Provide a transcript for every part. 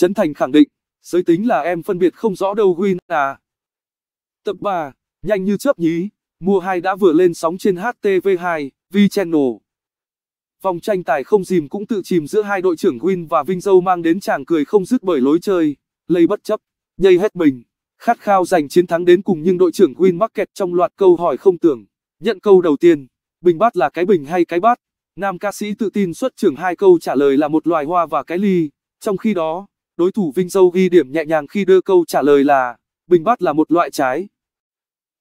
Trấn Thành khẳng định, giới tính là em phân biệt không rõ đâu Win à. Tập 3, nhanh như chớp nhí, mùa 2 đã vừa lên sóng trên HTV2, V Channel. Vòng tranh tài không dìm cũng tự chìm giữa hai đội trưởng Win và Vinh Dâu mang đến chàng cười không dứt bởi lối chơi, lây bất chấp, nhây hết mình. Khát khao giành chiến thắng đến cùng nhưng đội trưởng Win mắc kẹt trong loạt câu hỏi không tưởng. Nhận câu đầu tiên, bình bát là cái bình hay cái bát? Nam ca sĩ tự tin xuất trưởng hai câu trả lời là một loài hoa và cái ly. Trong khi đó, Đối thủ Vinh Dâu ghi điểm nhẹ nhàng khi đưa câu trả lời là bình bát là một loại trái.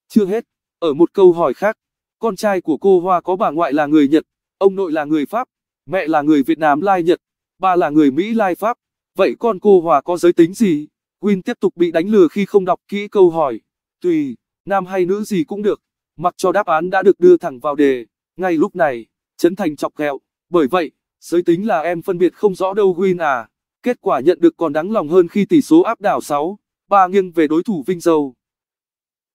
Chưa hết, ở một câu hỏi khác, con trai của cô Hoa có bà ngoại là người Nhật, ông nội là người Pháp, mẹ là người Việt Nam lai Nhật, ba là người Mỹ lai Pháp. Vậy con cô Hoa có giới tính gì? Win tiếp tục bị đánh lừa khi không đọc kỹ câu hỏi. Tùy, nam hay nữ gì cũng được, mặc cho đáp án đã được đưa thẳng vào đề. Ngay lúc này, Trấn Thành chọc ghẹo, bởi vậy, giới tính là em phân biệt không rõ đâu Win à. Kết quả nhận được còn đáng lòng hơn khi tỷ số áp đảo 6, 3 nghiêng về đối thủ Vinh Dâu.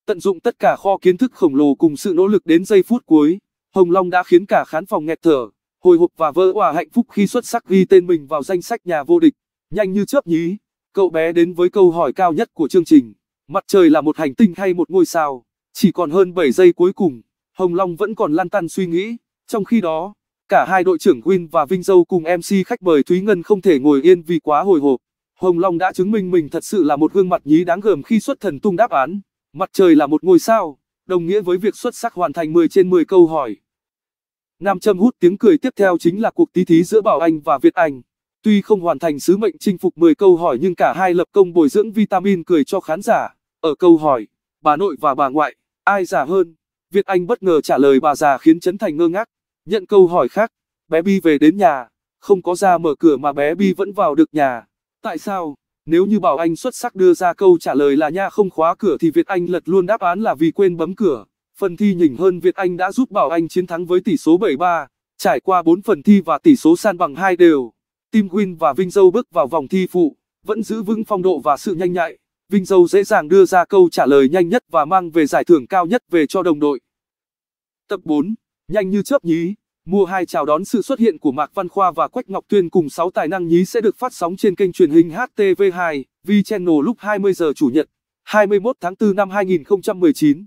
Tận dụng tất cả kho kiến thức khổng lồ cùng sự nỗ lực đến giây phút cuối, Hồng Long đã khiến cả khán phòng nghẹt thở, hồi hộp và vỡ òa hạnh phúc khi xuất sắc ghi tên mình vào danh sách nhà vô địch. Nhanh như chớp nhí, cậu bé đến với câu hỏi cao nhất của chương trình. Mặt trời là một hành tinh hay một ngôi sao? Chỉ còn hơn 7 giây cuối cùng, Hồng Long vẫn còn lăn tăn suy nghĩ. Trong khi đó, cả hai đội trưởng Win và Vinh Dâu cùng MC khách mời Thúy Ngân không thể ngồi yên vì quá hồi hộp. Hồng Long đã chứng minh mình thật sự là một gương mặt nhí đáng gờm khi xuất thần tung đáp án. Mặt trời là một ngôi sao, đồng nghĩa với việc xuất sắc hoàn thành 10 trên 10 câu hỏi. Nam châm hút tiếng cười tiếp theo chính là cuộc tí thí giữa Bảo Anh và Việt Anh. Tuy không hoàn thành sứ mệnh chinh phục 10 câu hỏi nhưng cả hai lập công bồi dưỡng vitamin cười cho khán giả. Ở câu hỏi, bà nội và bà ngoại, ai già hơn? Việt Anh bất ngờ trả lời bà già khiến Trấn Thành ngơ ngác. Nhận câu hỏi khác, bé Bi về đến nhà, không có ra mở cửa mà bé Bi vẫn vào được nhà. Tại sao? Nếu như Bảo Anh xuất sắc đưa ra câu trả lời là nha không khóa cửa thì Việt Anh lật luôn đáp án là vì quên bấm cửa. Phần thi nhỉnh hơn Việt Anh đã giúp Bảo Anh chiến thắng với tỷ số 7-3, trải qua 4 phần thi và tỷ số san bằng 2 đều. tim Win và Vinh Dâu bước vào vòng thi phụ, vẫn giữ vững phong độ và sự nhanh nhạy. Vinh Dâu dễ dàng đưa ra câu trả lời nhanh nhất và mang về giải thưởng cao nhất về cho đồng đội. Tập 4 Nhanh như chớp nhí, mùa 2 chào đón sự xuất hiện của Mạc Văn Khoa và Quách Ngọc Tuyên cùng 6 tài năng nhí sẽ được phát sóng trên kênh truyền hình HTV2, V Channel lúc 20 giờ chủ nhật, 21 tháng 4 năm 2019.